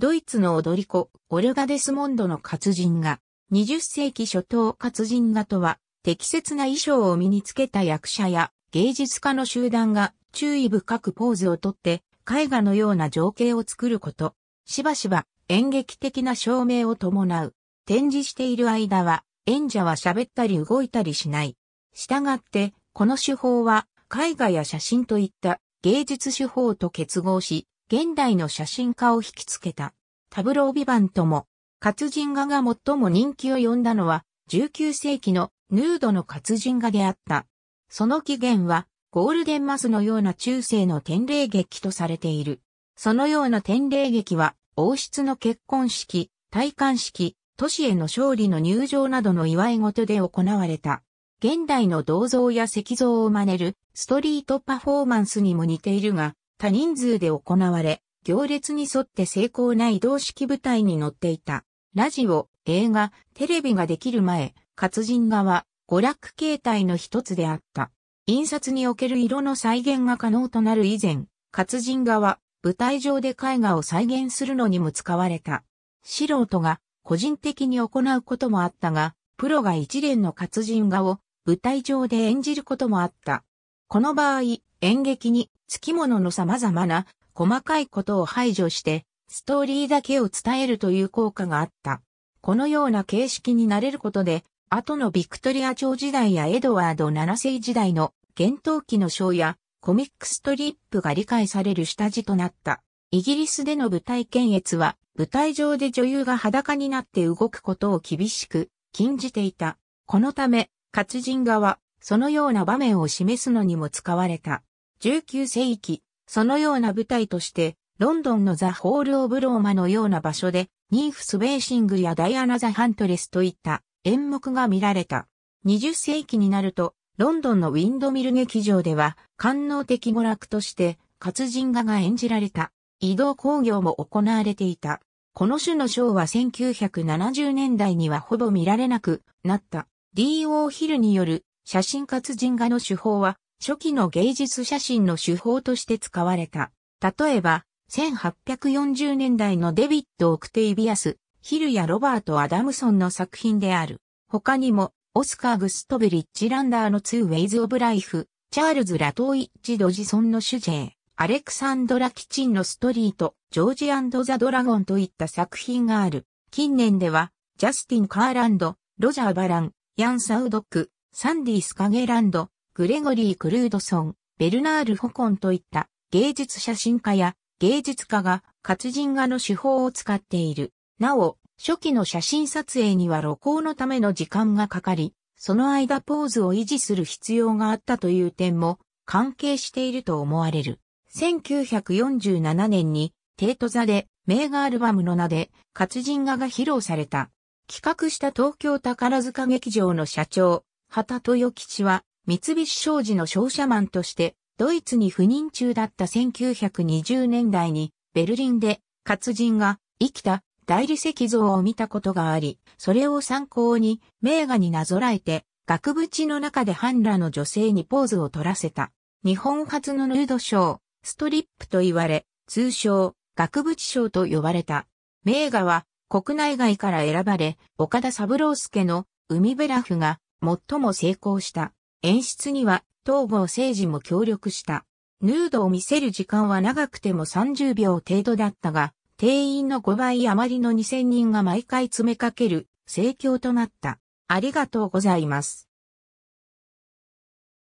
ドイツの踊り子、オルガ・デスモンドの活人画。20世紀初頭活人画とは、適切な衣装を身につけた役者や芸術家の集団が注意深くポーズをとって、絵画のような情景を作ること。しばしば演劇的な照明を伴う。展示している間は、演者は喋ったり動いたりしない。したがって、この手法は、絵画や写真といった芸術手法と結合し、現代の写真家を引きつけた。タブロービバンとも、活人画が最も人気を呼んだのは、19世紀のヌードの活人画であった。その起源は、ゴールデンマスのような中世の天霊劇とされている。そのような天霊劇は、王室の結婚式、戴冠式、都市への勝利の入場などの祝い事で行われた。現代の銅像や石像を真似るストリートパフォーマンスにも似ているが、多人数で行われ、行列に沿って成功な移動式部隊に乗っていた。ラジオ、映画、テレビができる前、活人画は娯楽形態の一つであった。印刷における色の再現が可能となる以前、活人画は舞台上で絵画を再現するのにも使われた。素人が個人的に行うこともあったが、プロが一連の活人画を舞台上で演じることもあった。この場合、演劇につきものの様々な細かいことを排除してストーリーだけを伝えるという効果があった。このような形式になれることで、後のビクトリア朝時代やエドワード7世時代の幻冬期の章やコミックストリップが理解される下地となった。イギリスでの舞台検閲は、舞台上で女優が裸になって動くことを厳しく禁じていた。このため、活人画は、そのような場面を示すのにも使われた。19世紀、そのような舞台として、ロンドンのザ・ホール・オブ・ローマのような場所で、ニーフス・ウェーシングやダイアナ・ザ・ハントレスといった演目が見られた。20世紀になると、ロンドンのウィンドミル劇場では、官能的娯楽として、活人画が演じられた。移動工業も行われていた。この種のショーは1970年代にはほぼ見られなくなった。D.O. ヒルによる写真活人画の手法は初期の芸術写真の手法として使われた。例えば、1840年代のデビッド・オクテイビアス、ヒルやロバート・アダムソンの作品である。他にも、オスカー・グストベリッチランダーのツー・ウェイズ・オブ・ライフ、チャールズ・ラトーイッチ・ドジソンの主税、アレクサンドラ・キチンのストリート、ジョージザ・ドラゴンといった作品がある。近年では、ジャスティン・カーランド、ロジャー・バラン、ヤン・サウドック、サンディ・スカゲランド、グレゴリー・クルードソン、ベルナール・ホコンといった芸術写真家や芸術家が活人画の手法を使っている。なお、初期の写真撮影には露光のための時間がかかり、その間ポーズを維持する必要があったという点も関係していると思われる。1947年にテート座で名画アルバムの名で活人画が披露された。企画した東京宝塚劇場の社長、畑豊吉は三菱商事の商社マンとしてドイツに赴任中だった1920年代にベルリンで活人が生きた大理石像を見たことがあり、それを参考に名画になぞらえて額縁の中で半裸の女性にポーズを取らせた。日本初のヌードショー、ストリップと言われ、通称、額縁賞と呼ばれた。名画は国内外から選ばれ、岡田三郎介の海ベラフが最も成功した。演出には東郷政治も協力した。ヌードを見せる時間は長くても30秒程度だったが、定員の5倍余りの2000人が毎回詰めかける盛況となった。ありがとうございます。